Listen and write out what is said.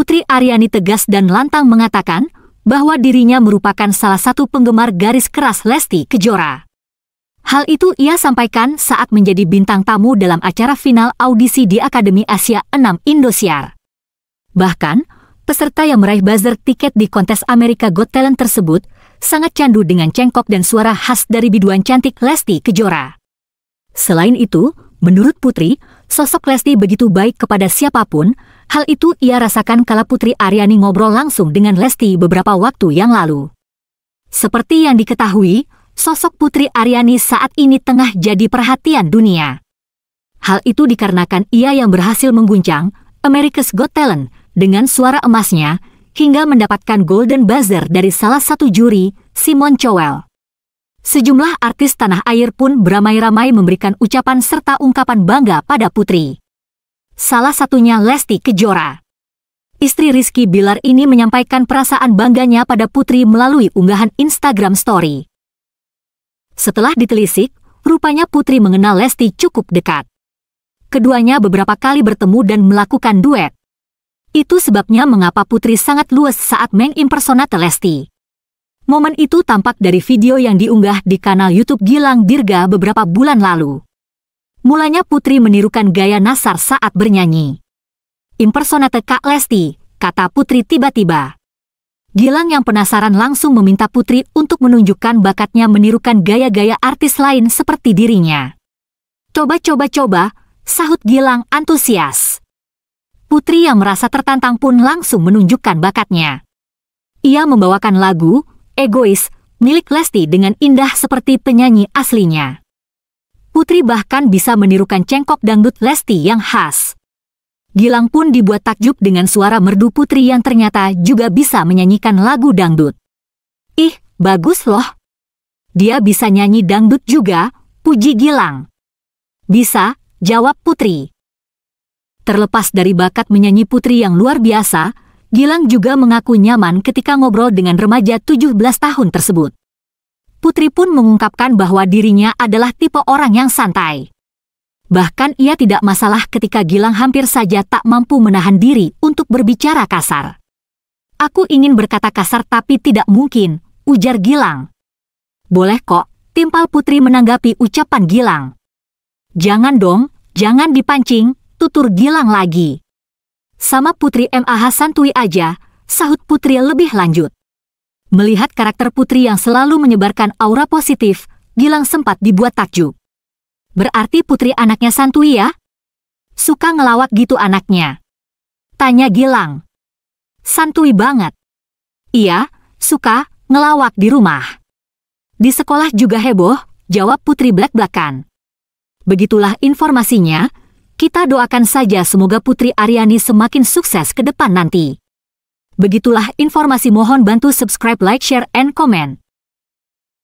Putri Ariani tegas dan lantang mengatakan bahwa dirinya merupakan salah satu penggemar garis keras Lesti Kejora. Hal itu ia sampaikan saat menjadi bintang tamu dalam acara final audisi di Akademi Asia 6 Indosiar. Bahkan, peserta yang meraih buzzer tiket di kontes Amerika Got Talent tersebut sangat candu dengan cengkok dan suara khas dari biduan cantik Lesti Kejora. Selain itu, menurut Putri, sosok Lesti begitu baik kepada siapapun, Hal itu ia rasakan kala Putri Aryani ngobrol langsung dengan Lesti beberapa waktu yang lalu. Seperti yang diketahui, sosok Putri Aryani saat ini tengah jadi perhatian dunia. Hal itu dikarenakan ia yang berhasil mengguncang America's Got Talent dengan suara emasnya hingga mendapatkan golden buzzer dari salah satu juri, Simon Cowell. Sejumlah artis tanah air pun beramai-ramai memberikan ucapan serta ungkapan bangga pada Putri salah satunya Lesti Kejora. Istri Rizky Bilar ini menyampaikan perasaan bangganya pada putri melalui unggahan Instagram Story. Setelah ditelisik, rupanya putri mengenal Lesti cukup dekat. Keduanya beberapa kali bertemu dan melakukan duet. Itu sebabnya mengapa putri sangat luas saat mengimpersonate Lesti. Momen itu tampak dari video yang diunggah di kanal YouTube Gilang Dirga beberapa bulan lalu mulanya Putri menirukan gaya Nasar saat bernyanyi. Impersonate Kak Lesti, kata Putri tiba-tiba. Gilang yang penasaran langsung meminta Putri untuk menunjukkan bakatnya menirukan gaya-gaya artis lain seperti dirinya. Coba-coba-coba, sahut Gilang antusias. Putri yang merasa tertantang pun langsung menunjukkan bakatnya. Ia membawakan lagu, Egois, milik Lesti dengan indah seperti penyanyi aslinya. Putri bahkan bisa menirukan cengkok dangdut Lesti yang khas. Gilang pun dibuat takjub dengan suara merdu Putri yang ternyata juga bisa menyanyikan lagu dangdut. Ih, bagus loh. Dia bisa nyanyi dangdut juga, puji Gilang. Bisa, jawab Putri. Terlepas dari bakat menyanyi Putri yang luar biasa, Gilang juga mengaku nyaman ketika ngobrol dengan remaja 17 tahun tersebut. Putri pun mengungkapkan bahwa dirinya adalah tipe orang yang santai. Bahkan ia tidak masalah ketika Gilang hampir saja tak mampu menahan diri untuk berbicara kasar. Aku ingin berkata kasar tapi tidak mungkin, ujar Gilang. Boleh kok, timpal Putri menanggapi ucapan Gilang. Jangan dong, jangan dipancing, tutur Gilang lagi. Sama Putri M.A. tui aja, sahut Putri lebih lanjut. Melihat karakter putri yang selalu menyebarkan aura positif, Gilang sempat dibuat takjub. Berarti putri anaknya santui ya? Suka ngelawak gitu anaknya. Tanya Gilang. Santui banget. Iya, suka ngelawak di rumah. Di sekolah juga heboh, jawab putri belak-belakan. Begitulah informasinya, kita doakan saja semoga Putri Aryani semakin sukses ke depan nanti. Begitulah informasi mohon bantu subscribe, like, share, and comment.